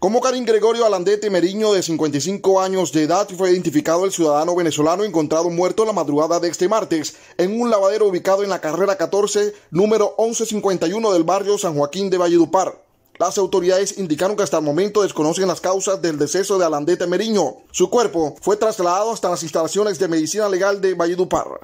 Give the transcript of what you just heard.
Como Karim Gregorio Alandete Meriño, de 55 años de edad, fue identificado el ciudadano venezolano encontrado muerto la madrugada de este martes en un lavadero ubicado en la carrera 14, número 1151 del barrio San Joaquín de Valledupar. Las autoridades indicaron que hasta el momento desconocen las causas del deceso de Alandete Meriño. Su cuerpo fue trasladado hasta las instalaciones de medicina legal de Valledupar.